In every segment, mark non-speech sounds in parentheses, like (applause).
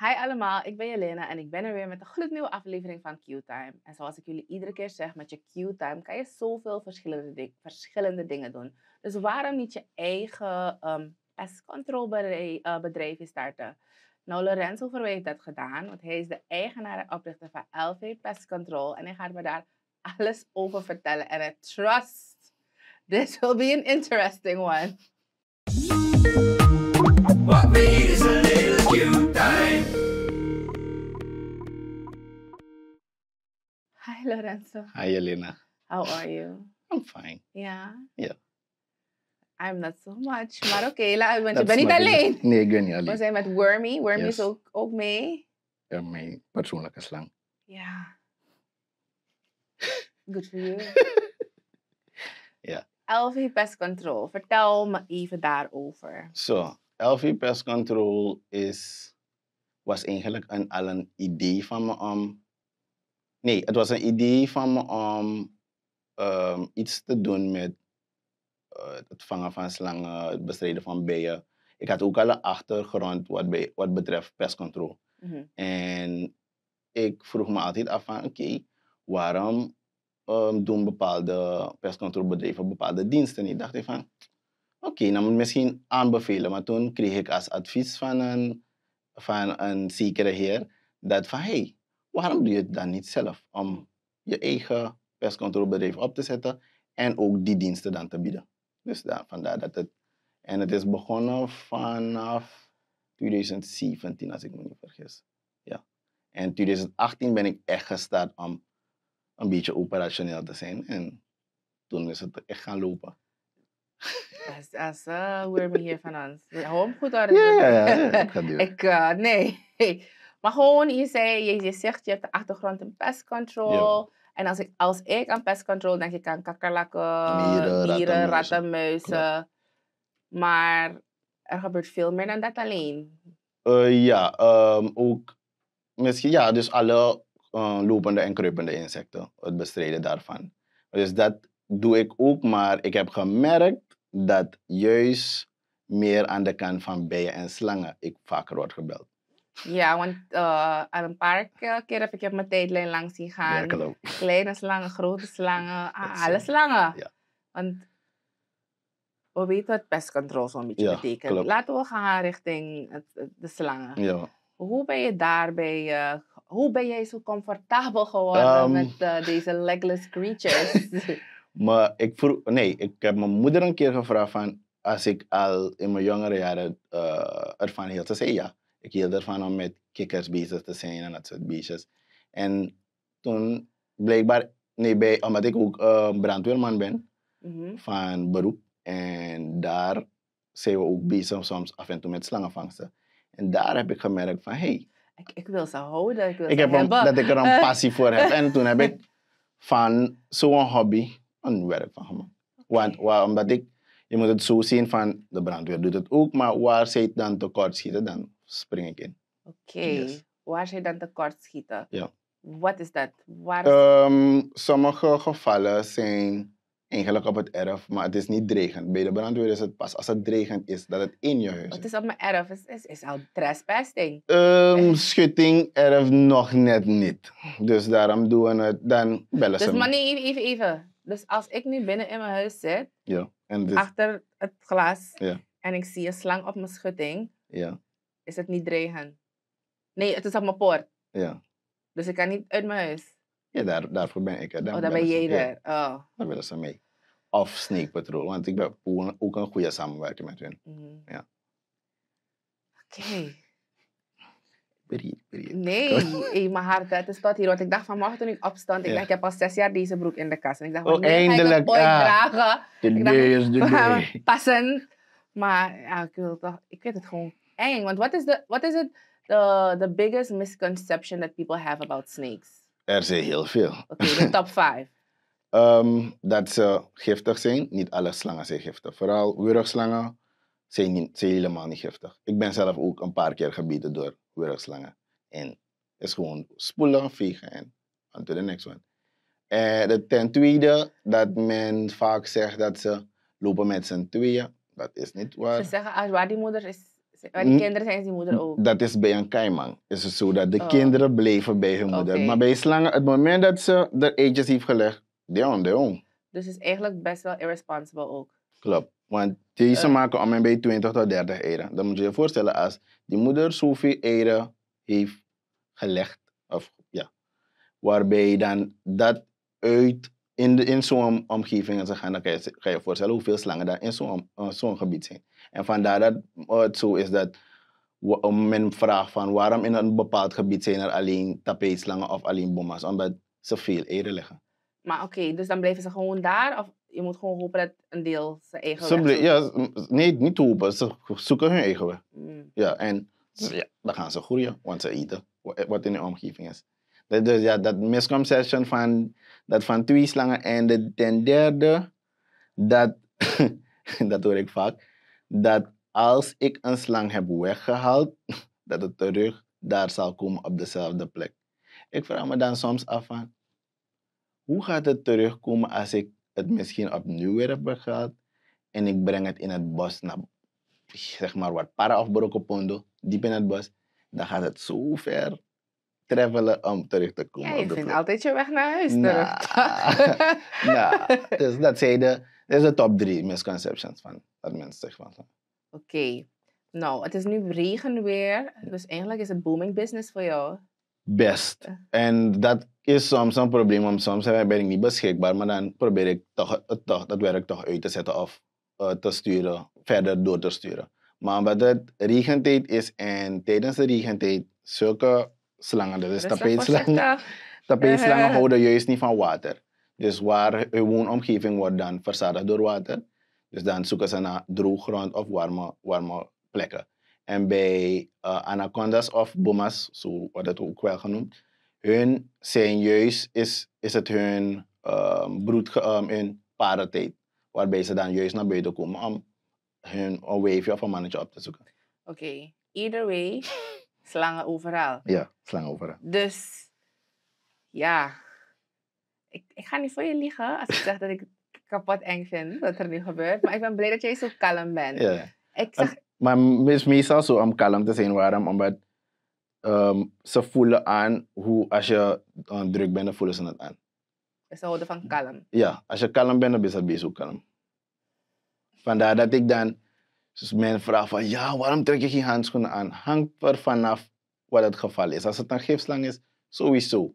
Hi allemaal, ik ben Jelena en ik ben er weer met een gloednieuwe aflevering van Q-Time. En zoals ik jullie iedere keer zeg, met je Q-Time kan je zoveel verschillende, verschillende dingen doen. Dus waarom niet je eigen um, control uh, bedrijfje starten? Nou, Lorenzo Verwee heeft dat gedaan, want hij is de eigenaar en oprichter van LV Pest Control. En hij gaat me daar (laughs) alles over vertellen. En I trust, this will be an interesting one. What hi, Elena. How are you? I'm fine. Yeah. Yeah. I'm not so much. Maar oké, okay, je bent niet alleen. Nee, ik ben niet alleen. We zijn met Wormy. Wormy is ook, ook mee. Ja, mijn persoonlijke slang. Ja. Good for you. (laughs) ja. LV Pest Control. Vertel me even daarover. Zo, so, LV Pest Control is, was eigenlijk een, al een idee van me om Nee, het was een idee van me om ehm, iets te doen met eh, het vangen van slangen, het bestrijden van bijen. Ik had ook al een achtergrond wat, bij, wat betreft pestcontrole. Mhm. En ik vroeg me altijd af van, oké, waarom ehm, doen bepaalde pestcontrolebedrijven bepaalde diensten Ik Dacht ik van, oké, dan nou moet misschien aanbevelen. Maar toen kreeg ik als advies van een, van een zekere heer dat van, hey, waarom doe je het dan niet zelf? Om je eigen perscontrolebedrijf op te zetten en ook die diensten dan te bieden. Dus daar, vandaar dat het. En het is begonnen vanaf 2017, als ik me niet vergis. Ja. En 2018 ben ik echt gestart om een beetje operationeel te zijn. En toen is het echt gaan lopen. Als is eh, hoor hier van ons. Hou hem goed dus- Ja, ja, (laughs) Ik, eh, nee. Maar gewoon, je, je zegt, je hebt de achtergrond in pest control. En als ik, als ik aan pest control denk ik aan kakkerlakken, mieren, ratten, muizen. maar er gebeurt veel meer dan dat alleen. Eh, ja, ehm, ook misschien, ja, dus alle eh, lopende en kruipende insecten, het bestrijden daarvan. Dus dat doe ik ook, maar ik heb gemerkt dat juist meer aan de kant van bijen en slangen ik vaker word gebeld. Ja, want aan een paar uh, keer heb ik mijn tijdlijn langs zien gaan. Kleine slangen, grote slangen, alle (laughs) ah, eh, slangen. Ja. Want we weten wat pestcontrole zo'n beetje betekent. Laten we gaan richting het, de slangen. Ja. Hoe ben je daarbij, eh, hoe ben jij zo comfortabel geworden ehm. met eh, deze legless creatures? (laughs) maar ik nee, ik heb mijn moeder een keer gevraagd van, als ik al in mijn jongere jaren uh, ervan hield, ze zei ja. Ik hield ervan om met kikkers bezig te zijn en dat soort beestjes. En toen blijkbaar, nee, bij, omdat ik ook uh, brandweerman ben mhm. van beroep. En daar zijn we ook bezig soms af en toe met slangenvangsten. En daar heb ik gemerkt van, hey, ik, ik wil ze houden, ik wil ik heb dat ik er een (laughs) passie voor heb. En toen heb ik van zo'n hobby een werk van gemaakt. Want waar, omdat ik, je moet het zo zien van, de brandweer doet het ook, maar waar zij dan tekort schieten, dan spring ik in. Oké, okay. yes. waar zij dan tekort schieten? Ja. Wat is dat? Waar ehm, sommige gevallen zijn eigenlijk op het erf, maar het is niet dreigend. Bij de brandweer is het pas als het dreigend is dat het in je huis is. Het is op mijn erf, het is, is, al trespassing. Um, schutting, erf nog net niet. Dus daarom doen we het, dan bellen eens. Dus maar niet even, even, even. Dus als ik nu binnen in mijn huis zit, ja, achter het glas, ja. en ik zie een slang op mijn schutting, ja is het niet dreigen. Nee, het is op mijn poort. Ja. Dus ik kan niet uit mijn huis. Ja, daar, daarvoor ben ik er. oh, daar ben jij dus er. Ja. Oh. Daar willen ze mee. Of Snake Patrol, want ik ben ook een goede samenwerking met hun. Mm-hmm. Ja. Oké. Okay. Nee, in mijn hart, het is tot hier. Want ik dacht vanmorgen toen ik opstond, ik ja. dacht, ik heb al zes jaar deze broek in de kast. En ik dacht, oh, nee, eindelijk, ga ik ah, dragen. De ik is de passend. Maar ja, ik wil toch, ik weet het gewoon eng. Want wat is, de, what is it the the biggest misconception that people have about snakes? Er zijn heel veel. Oké, okay, de top 5. (laughs) Ehm, dat ze giftig zijn. Niet alle slangen zijn giftig. Vooral wurgslangen zijn, helemaal niet giftig. Ik ben zelf ook een paar keer gebieden door wurgslangen. En het is gewoon spoelen, vegen en on to the next one. En eh, ten tweede, dat men vaak zegt dat ze lopen met z'n tweeën. Dat is niet waar. Ze zeggen, als ah, waar die moeder is maar die kinderen zijn die moeder ook. Dat is bij een kaiman. Is het zo dat de oh. kinderen blijven bij hun moeder. Maar bij slangen, het moment dat ze de eetjes heeft gelegd, de on, de on. Dus het is eigenlijk best wel irresponsible ook. Klopt. Want deze uh. Eh. maken om en bij 20 tot 30 eieren. Dan moet je je voorstellen als die moeder zoveel eieren heeft gelegd. Of ja. Waarbij dan dat uit in, zo'n omgeving en ze gaan, dan kan je, je voorstellen hoeveel slangen daar in zo'n eh, gebied zijn. En vandaar dat eh, het zo is dat men vraagt van waarom in een bepaald gebied zijn er alleen tapeetslangen of alleen bomas, omdat ze veel eieren liggen. Maar oké, dus dan blijven ze gewoon daar? Of je moet gewoon hopen dat een deel zijn eigen ze weg Ja, nee, niet hopen. Ze zoeken hun eigen weg. Mm. Ja, en ja, dan gaan ze groeien, want ze eten wat in de omgeving is. Dus ja, dat misconception van, dat van twee slangen. En de, ten derde, dat, (laughs) dat hoor ik vaak, dat als ik een slang heb weggehaald, (laughs) dat het terug daar zal komen op dezelfde plek. Ik vraag me dan soms af van, hoe gaat het terugkomen als ik het misschien opnieuw weer heb weggehaald en ik breng het in het bos naar, zeg maar wat, para of brokopondo, diep in het bos, dan gaat het zo ver travelen om terug te komen. Ik je vindt altijd je weg naar huis nou, (laughs) nou, dus dat zijn de, dat is de top drie misconceptions van dat mensen Oké. Nou, het is nu regen weer, dus eigenlijk is het booming business voor jou. Best. Eh. En dat is soms een probleem, want soms ben ik niet beschikbaar, maar dan probeer ik toch, dat werk toch uit te zetten of eh, te sturen, verder door te sturen. Maar omdat het regentijd is en tijdens de regentijd zulke slangen. Dus, dus tapijtslangen, (laughs) tapijtslangen eh. uh. houden juist niet van water. Dus waar hun woonomgeving wordt dan verzadigd door water. Dus dan zoeken ze naar droog grond of warme, warme plekken. En bij uh, anacondas of boma's, zo wordt het ook wel genoemd, hun zijn juist, is, is het hun um, broed, um, hun parentijd. Waarbij ze dan juist naar buiten komen om hun een of een mannetje op te zoeken. Oké, either way, Slangen overal. Ja, slangen overal. Dus ja, ik, ik ga niet voor je liegen als ik zeg dat ik kapot eng vind wat er nu gebeurt. Maar ik ben blij dat jij zo kalm bent. Ja. Ik zeg... Maar het meestal zo om kalm te zijn. Waarom? Omdat ehm, ze voelen aan hoe als je eh, druk bent, voelen ze het aan. Dus ze houden van kalm. Ja, als je kalm bent, dan ben je zo kalm. Vandaar dat ik dan dus mijn vraag van, ja, waarom trek je geen handschoenen aan? Hangt er vanaf wat het geval is. Als het een gifslang is, sowieso.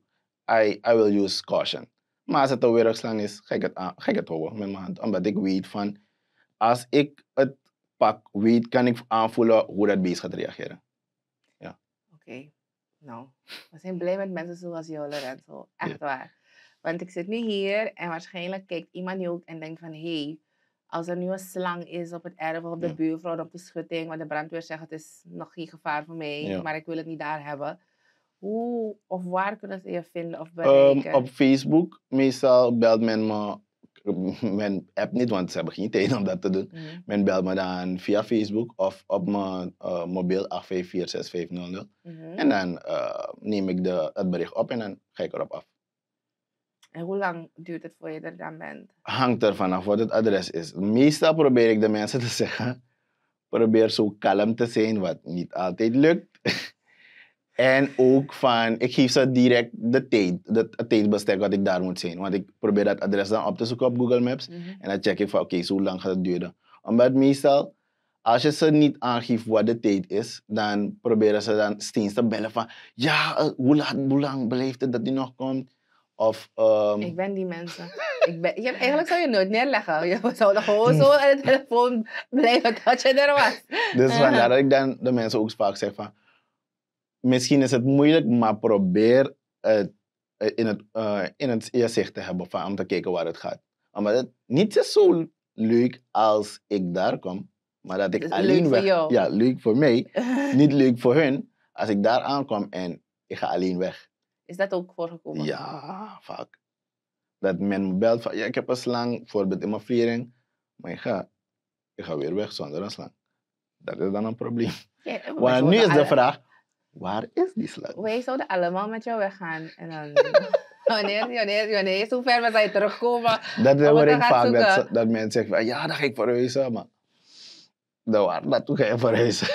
I, I will use caution. Maar als het een werkslang is, ga ik het, aan, ga ik het houden met mijn hand. Omdat ik weet van, als ik het pak, weet, kan ik aanvoelen hoe dat beest gaat reageren. Ja. Oké. Nou, we zijn blij met mensen zoals jou, Lorenzo. Echt waar. Want ik zit nu hier en waarschijnlijk kijkt iemand nu ook en denkt van... hé, hey, als er nu een slang is op het erf of op de ja. buurvrouw op de schutting, want de brandweer zegt het is nog geen gevaar voor mij, maar ik wil het niet daar hebben. Hoe of waar kunnen ze je vinden of ehm, bereiken? op Facebook, meestal belt men me, men app niet, want ze hebben geen tijd om dat te doen. Mm. Men belt me dan via Facebook of op mijn eh, mobiel 8546500. Mhm. En dan eh, neem ik de, het bericht op en dan ga ik erop af. En hoe lang duurt het voor je er dan bent? Hangt er vanaf wat het adres is. Meestal probeer ik de mensen te zeggen: probeer zo kalm te zijn, wat niet altijd lukt. (laughs) en ook van, ik geef ze direct de tijd, het tijdbestek wat ik daar moet zijn. Want ik probeer dat adres dan op te zoeken op Google Maps. Mhm. En dan check ik van, oké, okay, zo lang gaat het duren. Omdat meestal, als je ze niet aangeeft wat de tijd is, dan proberen ze dan steeds te bellen van, ja, eh, hoe, laat, hoe lang blijft het dat die nog komt? Of, ehm, Ik ben die mensen. ik ben, je, eigenlijk zou je nooit neerleggen. Je (laughs) zou gewoon hmm. zo aan de telefoon blijven dat je er was. Dus vandaar dat ik dan de mensen ook vaak zeg van... Misschien is het moeilijk, maar probeer het eh, in het, uh, in het zicht te hebben van, om te kijken waar het gaat. Maar het niet zo leuk als ik daar kom. Maar dat ik alleen weg... Ja, leuk voor mij. niet leuk voor hun. (laughs) Als ik daar aankom en ik ga alleen weg. Is dat ook voorgekomen? Ja, vaak. Dat men belt van, ja, ik heb een slang, bijvoorbeeld in mijn vliering. Maar ik ga, ik ga weer weg zonder een slang. Dat is dan een probleem. Eh, maar nu is de vraag, waar is die slang? Wij zouden allemaal met jou weggaan. En dan... (laughs) wanneer, wanneer, wanneer is hoe ver we zijn terugkomen? Dat hoor ik vaak, dat, dat, mensen zeggen van, ja, dan ga ik verhuizen. Maar dat waar, naartoe ga je verhuizen. (laughs)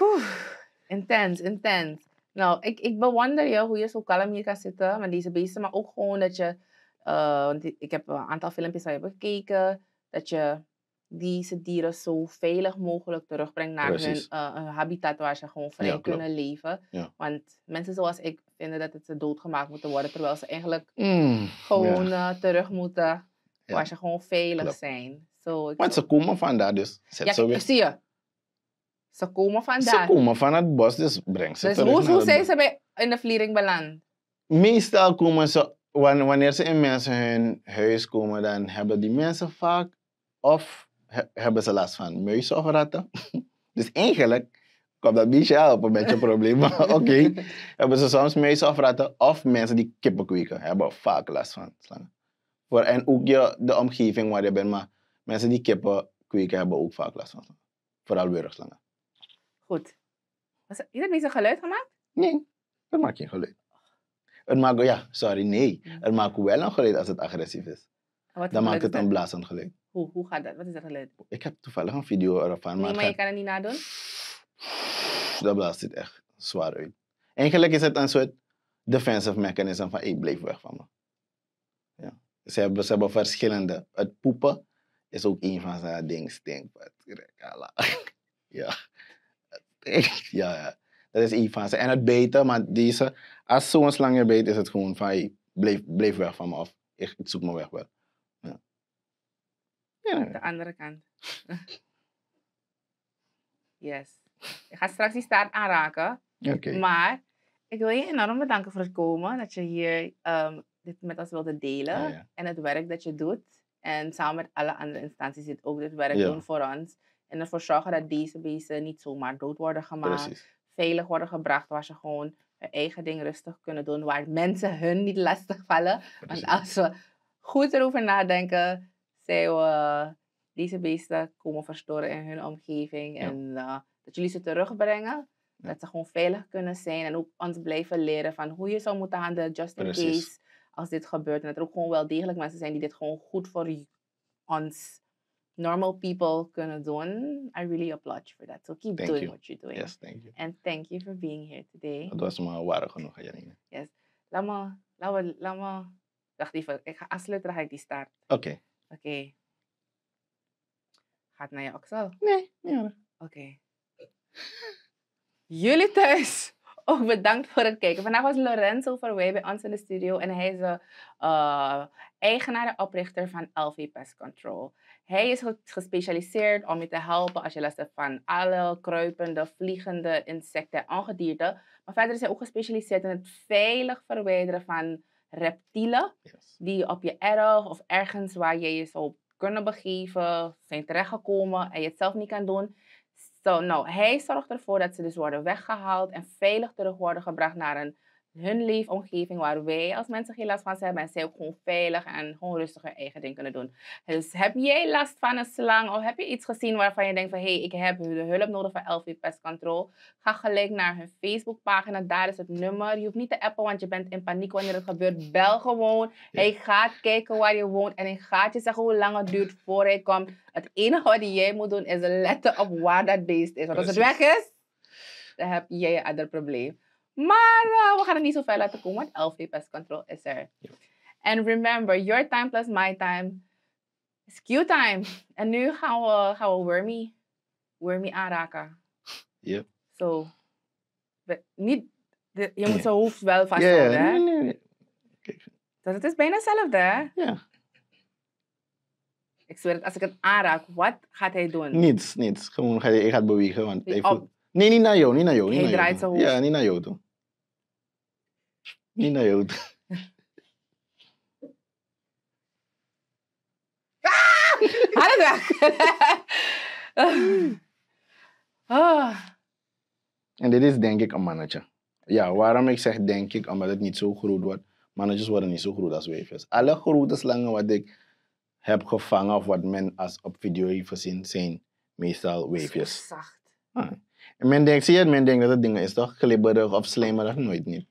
Oeh, intens, intens. Nou, ik, ik bewonder je hoe je zo kalm hier kan zitten met deze beesten. Maar ook gewoon dat je... Eh, want ik heb een aantal filmpjes aan je bekeken. Dat je deze dieren zo veilig mogelijk terugbrengt naar hun, uh, habitat waar ze gewoon vrij kunnen leven. Want mensen zoals ik vinden dat het ze doodgemaakt moeten worden, terwijl ze eigenlijk mm, gewoon eh, terug moeten waar ze gewoon veilig zijn. So, Want ze komen vandaar dus. Zet ja, zo weer. zie je. Ze komen vandaar. Ze komen van het bos, dus breng ze dus Dus hoe, hoe zijn ze bij, in de vliering beland? Meestal komen ze, wanneer ze in mensen hun huis komen, dan hebben die mensen vaak of hebben ze last van muizen of ratten. (laughs) dus eigenlijk komt dat beetje op met je probleem. Maar (laughs) oké, hebben ze soms muizen of ratten of mensen die kippen kweken, hebben vaak last van slangen. Voor, en ook je, de omgeving waar je bent, maar mensen die kippen kweken hebben ook vaak last van slangen. Vooral wurgslangen. Goed. Was, is dat niet zo'n geluid gemaakt? Nee, dat maakt geen geluid. Het maakt, ja, sorry, nee. Het maakt wel een geluid als het agressief is. Dan maakt het een blazend geluid. Hoe, hoe gaat dat? Wat is dat geluid? Ik heb toevallig een video ervan. Nee, maar, je kan het niet nadoen? Dat blaast het echt zwaar uit. Eigenlijk is het een soort defensive mechanism van, ik blijf weg van me. Ja. Ze, hebben, ze hebben verschillende. Het poepen is ook een van zijn dingen. Denk, (laughs) ja. (laughs) ja, ja, dat is I-fase. En het beter, maar deze, als zo'n slang je beet, is het gewoon van, hey, bleef, bleef weg van me af. Ik, ik zoek me weg wel. Ja. ja. De andere kant. (laughs) yes. Ik ga straks die staart aanraken. Okay. Maar ik wil je enorm bedanken voor het komen. Dat je hier ehm, dit met ons wilde delen. En het werk dat je doet. En samen met alle andere instanties dit ook dit werk doen voor ons. En ervoor zorgen dat deze beesten niet zomaar dood worden gemaakt. Veilig worden gebracht waar ze gewoon hun eigen ding rustig kunnen doen. Waar mensen hun niet (laughs) lastig vallen. Want als we goed erover nadenken, zijn we eh, deze beesten komen verstoren in hun omgeving. En eh, dat jullie ze terugbrengen. Dat ze gewoon veilig kunnen zijn. En ook ons blijven leren van hoe je zou moeten handelen, just in case. Als dit gebeurt. En dat er ook gewoon wel degelijk mensen zijn die dit gewoon goed voor ons normal people kunnen doen. I really applaud you for that. So keep doing what you're doing. Yes, thank you. And thank you for being here today. Het was my waar genoeg, Janine. Yes. Laat me, laat me, laat me. even, ik ga afsluiten, dan ga ik die start. Oké. Okay. Oké. Okay. Gaat naar je oksel? Nee, niet Oké. Okay. Jullie thuis ook oh, bedankt voor het kijken. Vandaag was Lorenzo Verwij bij ons in de studio. En hij is de uh, eigenaar en oprichter van LV Pest Control. Hij is gespecialiseerd om je te helpen als je last hebt van alle kruipende, vliegende insecten en ongedierte. Maar verder is hij ook gespecialiseerd in het veilig verwijderen van reptielen. Die op je erg of ergens waar je je zou kunnen begeven, zijn terechtgekomen en je het zelf niet kan doen. So, nou, hij zorgt ervoor dat ze dus worden weggehaald en veilig terug worden gebracht naar een hun leefomgeving waar wij als mensen geen last van hebben. En zij ook gewoon veilig en gewoon rustig hun eigen ding kunnen doen. Dus heb jij last van een slang of heb je iets gezien waarvan je denkt van... hé, hey, ik heb de hulp nodig van LV Pest Ga gelijk naar hun Facebookpagina, daar is het nummer. Je hoeft niet te appen, want je bent in paniek wanneer het gebeurt. Bel gewoon. Hij gaat kijken waar je woont en hij gaat je zeggen hoe lang het duurt voor hij komt. Het enige wat jij moet doen is letten op waar dat beest is. Want als het weg is, dan heb jij een ander probleem. Maar eh, we gaan het niet zo ver laten komen, want elf Pest Control is er. Yep. And remember, your time plus my time is Q-time. En nu gaan we, gaan we Wormy, wormy aanraken. Yep. So, je moet zo hoofd wel vasthouden, yeah. hè? Nee, nee, nee. Dus het is bijna hetzelfde, hè? Ja. Ik zweer als ik het aanraak, wat gaat hij doen? Niets, niets. Gewoon, hij gaat bewegen, want hij voelt... Nee, niet naar jou, niet naar jou. Niet naar draait jou. Ja, niet naar jou toe. Niet naar jou toe. Ah! Ah. En dit is denk ik een mannetje. Ja, waarom ik zeg denk ik, omdat het niet zo groot wordt. Mannetjes worden niet zo groot als weefjes. Alle grote slangen wat ik heb gevangen of wat men als op video heeft gezien, zijn meestal weefjes. Zo zacht. Ah. Men denkt, zie je, men denkt dat het dingen is toch? Glibberig of nooit niet.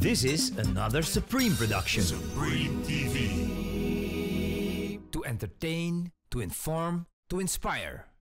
This is another Supreme production. Supreme TV. To entertain, to inform, to inspire.